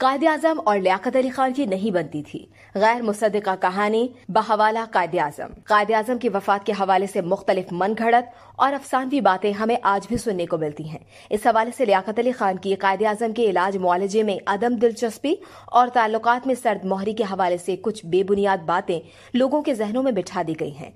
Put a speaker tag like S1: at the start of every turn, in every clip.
S1: कायद अजम और लियाकत अली खान की नहीं बनती थी गैर मुसदा कहानी बहवाला कायद अजम कायद आजम की वफात के हवाले से मुख्तलिफ मन घड़त और अफसानवी बातें हमें आज भी सुनने को मिलती हैं इस हवाले से लियाकत अली खान की कायद अजम के इलाज मुआलजे में अदम दिलचस्पी और ताल्लुक में सर्द मोहरी के हवाले से कुछ बेबुनियाद बातें लोगों के जहनों में बिठा दी गई हैं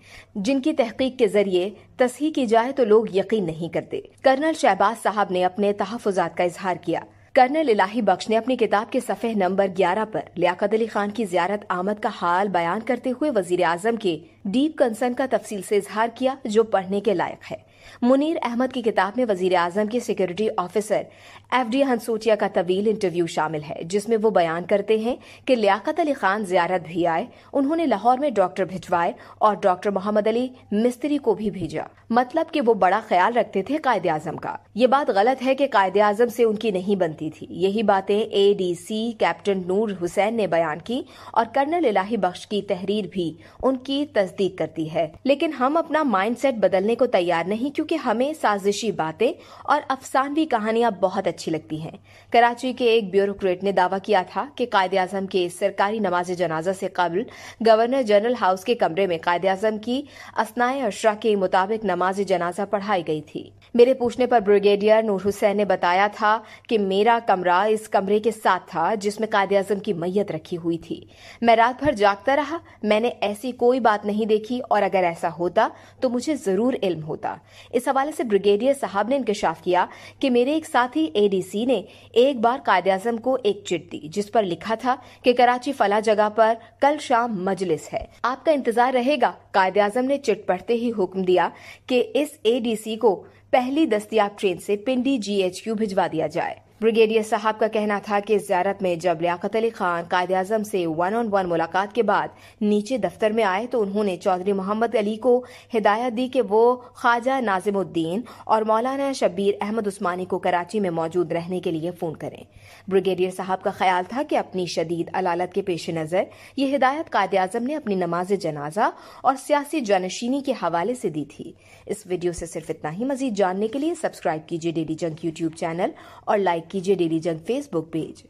S1: जिनकी तहकीक के जरिए तस्ही की जाए तो लोग यकीन नहीं करते कर्नल शहबाज साहब ने अपने तहफात का इजहार किया कर्नल इलाही बख्श ने अपनी किताब के सफ़े नंबर 11 पर लियाकत अली खान की जियारत आमद का हाल बयान करते हुए वजीर आजम के डीप कंसर्न का तफसील से इजहार किया जो पढ़ने के लायक है मुनीर अहमद की किताब में वजीर आजम के security officer F D Hansotia का तवील इंटरव्यू शामिल है जिसमें वो बयान करते हैं कि लियाकत अली खान जियारत भी आए उन्होंने लाहौर में डॉक्टर भिजवाए और डॉक्टर मोहम्मद अली मिस्त्री को भी भेजा मतलब कि वो बड़ा ख्याल रखते थे कायदे आजम का ये बात गलत है कि कायदे आजम से उनकी नहीं बनती थी यही बातें A D C captain Noor Hussain ने बयान की और कर्नल इलाही बख्श की तहरीर भी उनकी तस्दीक करती है लेकिन हम अपना माइंड बदलने को तैयार नहीं क्योंकि हमें साजिशी बातें और अफसानवी कहानियां बहुत अच्छी लगती हैं कराची के एक ब्यूरोक्रेट ने दावा किया था कि कायद अजम के सरकारी नमाज जनाजा से कबल गवर्नर जनरल हाउस के कमरे में कायद आजम की असनाए अशरा के मुताबिक नमाज जनाजा पढ़ाई गई थी मेरे पूछने पर ब्रिगेडियर नूर हुसैन ने बताया था कि मेरा कमरा इस कमरे के साथ था जिसमें कायद अजम की मैयत रखी हुई थी मैं रात भर जागता रहा मैंने ऐसी कोई बात नहीं देखी और अगर ऐसा होता तो मुझे जरूर इल्म होता इस हवाले से ब्रिगेडियर साहब ने इंकशाफ किया कि मेरे एक साथी एडीसी ने एक बार कायद आजम को एक चिट दी जिस पर लिखा था कि कराची फला जगह पर कल शाम मजलिस है आपका इंतजार रहेगा कायद आजम ने चिट पढ़ते ही हुक्म दिया कि इस एडीसी को पहली दस्तियाब ट्रेन से पिंडी जीएचक्यू भिजवा दिया जाए ब्रिगेडियर साहब का कहना था कि ज्यारत में जब लियाकत अली खान कायद आजम से वन ऑन वन मुलाकात के बाद नीचे दफ्तर में आए तो उन्होंने चौधरी मोहम्मद अली को हिदायत दी कि वो ख्वाजा नाजिमुद्दीन और मौलाना शब्बीर अहमद उस्मानी को कराची में मौजूद रहने के लिए फोन करें ब्रिगेडियर साहब का ख्याल था कि अपनी शदीद अलालत के पेश नज़र ये हिदायत कायद आजम ने अपनी नमाज जनाजा और सियासी जानशीनी के हवाले से दी थी इस वीडियो से सिर्फ इतना ही मजीद जानने के लिए सब्सक्राइब कीजिए डेली जंक यूट्यूब चैनल और लाइक कीजिए डेली जंक फेसबुक पेज